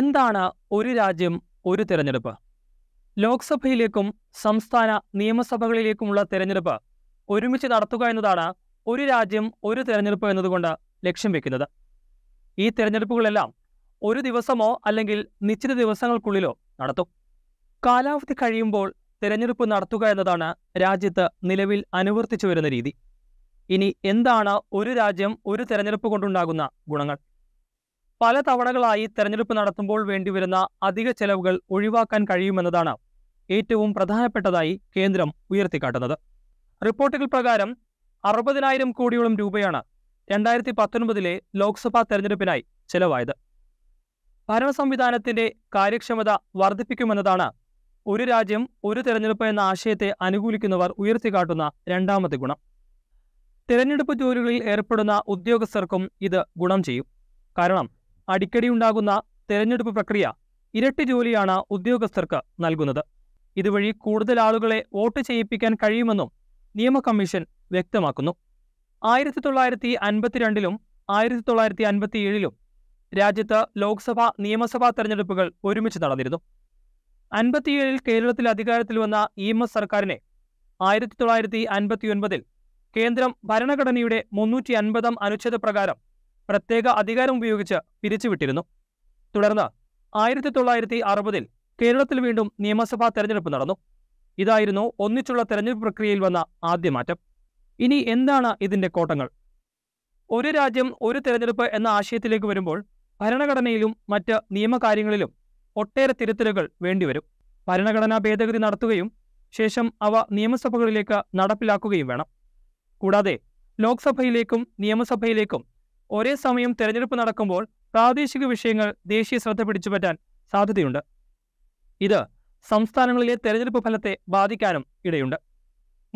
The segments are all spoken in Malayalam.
എന്താണ് ഒരു രാജ്യം ഒരു തിരഞ്ഞെടുപ്പ് ലോക്സഭയിലേക്കും സംസ്ഥാന നിയമസഭകളിലേക്കുമുള്ള തിരഞ്ഞെടുപ്പ് ഒരുമിച്ച് നടത്തുക എന്നതാണ് ഒരു രാജ്യം ഒരു തിരഞ്ഞെടുപ്പ് എന്നതുകൊണ്ട് ലക്ഷ്യം വെക്കുന്നത് ഈ തിരഞ്ഞെടുപ്പുകളെല്ലാം ഒരു ദിവസമോ അല്ലെങ്കിൽ നിശ്ചിത ദിവസങ്ങൾക്കുള്ളിലോ നടത്തും കാലാവധി കഴിയുമ്പോൾ തിരഞ്ഞെടുപ്പ് നടത്തുക എന്നതാണ് രാജ്യത്ത് നിലവിൽ അനുവർത്തിച്ചു വരുന്ന രീതി ഇനി എന്താണ് ഒരു രാജ്യം ഒരു തിരഞ്ഞെടുപ്പ് കൊണ്ടുണ്ടാകുന്ന ഗുണങ്ങൾ പല തവണകളായി തെരഞ്ഞെടുപ്പ് നടത്തുമ്പോൾ വേണ്ടിവരുന്ന അധിക ചെലവുകൾ ഒഴിവാക്കാൻ കഴിയുമെന്നതാണ് ഏറ്റവും പ്രധാനപ്പെട്ടതായി കേന്ദ്രം ഉയർത്തിക്കാട്ടുന്നത് റിപ്പോർട്ടുകൾ പ്രകാരം അറുപതിനായിരം കോടിയോളം രൂപയാണ് രണ്ടായിരത്തി പത്തൊൻപതിലെ ലോക്സഭാ തെരഞ്ഞെടുപ്പിനായി ചെലവായത് സംവിധാനത്തിന്റെ കാര്യക്ഷമത വർദ്ധിപ്പിക്കുമെന്നതാണ് ഒരു രാജ്യം ഒരു തെരഞ്ഞെടുപ്പ് എന്ന ആശയത്തെ അനുകൂലിക്കുന്നവർ ഉയർത്തിക്കാട്ടുന്ന രണ്ടാമത്തെ ഗുണം തിരഞ്ഞെടുപ്പ് ജോലികളിൽ ഏർപ്പെടുന്ന ഉദ്യോഗസ്ഥർക്കും ഇത് ഗുണം ചെയ്യും കാരണം അടിക്കടി ഉണ്ടാകുന്ന തെരഞ്ഞെടുപ്പ് പ്രക്രിയ ഇരട്ടി ജോലിയാണ് ഉദ്യോഗസ്ഥർക്ക് നൽകുന്നത് ഇതുവഴി കൂടുതൽ ആളുകളെ വോട്ട് ചെയ്യിപ്പിക്കാൻ കഴിയുമെന്നും നിയമ കമ്മീഷൻ വ്യക്തമാക്കുന്നു ആയിരത്തി തൊള്ളായിരത്തി അൻപത്തിരണ്ടിലും ആയിരത്തി തൊള്ളായിരത്തി അൻപത്തിയേഴിലും രാജ്യത്ത് ലോക്സഭ നിയമസഭാ തെരഞ്ഞെടുപ്പുകൾ ഒരുമിച്ച് നടന്നിരുന്നു അൻപത്തിയേഴിൽ കേരളത്തിൽ അധികാരത്തിൽ വന്ന ഇ എം എസ് സർക്കാരിനെ ആയിരത്തി തൊള്ളായിരത്തി അൻപത്തിയൊൻപതിൽ കേന്ദ്രം ഭരണഘടനയുടെ മുന്നൂറ്റി അൻപതാം അനുച്ഛേദ പ്രകാരം പ്രത്യേക അധികാരം ഉപയോഗിച്ച് പിരിച്ചുവിട്ടിരുന്നു തുടർന്ന് ആയിരത്തി തൊള്ളായിരത്തി അറുപതിൽ കേരളത്തിൽ വീണ്ടും നിയമസഭാ തെരഞ്ഞെടുപ്പ് നടന്നു ഇതായിരുന്നു ഒന്നിച്ചുള്ള തെരഞ്ഞെടുപ്പ് പ്രക്രിയയിൽ വന്ന ആദ്യ മാറ്റം ഇനി എന്താണ് ഇതിന്റെ കോട്ടങ്ങൾ ഒരു രാജ്യം ഒരു തെരഞ്ഞെടുപ്പ് എന്ന ആശയത്തിലേക്ക് വരുമ്പോൾ ഭരണഘടനയിലും മറ്റ് നിയമകാര്യങ്ങളിലും ഒട്ടേറെ തിരുത്തലുകൾ വേണ്ടിവരും ഭരണഘടനാ ഭേദഗതി നടത്തുകയും ശേഷം അവ നിയമസഭകളിലേക്ക് നടപ്പിലാക്കുകയും വേണം കൂടാതെ ലോക്സഭയിലേക്കും നിയമസഭയിലേക്കും ഒരേ സമയം തെരഞ്ഞെടുപ്പ് നടക്കുമ്പോൾ പ്രാദേശിക വിഷയങ്ങൾ ദേശീയ ശ്രദ്ധ പിടിച്ചുപറ്റാൻ സാധ്യതയുണ്ട് ഇത് സംസ്ഥാനങ്ങളിലെ തെരഞ്ഞെടുപ്പ് ഫലത്തെ ബാധിക്കാനും ഇടയുണ്ട്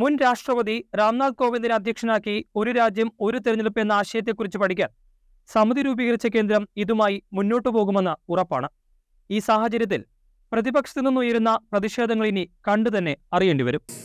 മുൻ രാഷ്ട്രപതി രാംനാഥ് കോവിന്ദിനെ അധ്യക്ഷനാക്കി ഒരു രാജ്യം ഒരു തെരഞ്ഞെടുപ്പ് എന്ന ആശയത്തെക്കുറിച്ച് പഠിക്കാൻ സമിതി രൂപീകരിച്ച കേന്ദ്രം ഇതുമായി മുന്നോട്ടു പോകുമെന്ന് ഉറപ്പാണ് ഈ സാഹചര്യത്തിൽ പ്രതിപക്ഷത്തു നിന്നുയരുന്ന പ്രതിഷേധങ്ങൾ ഇനി കണ്ടുതന്നെ അറിയേണ്ടി വരും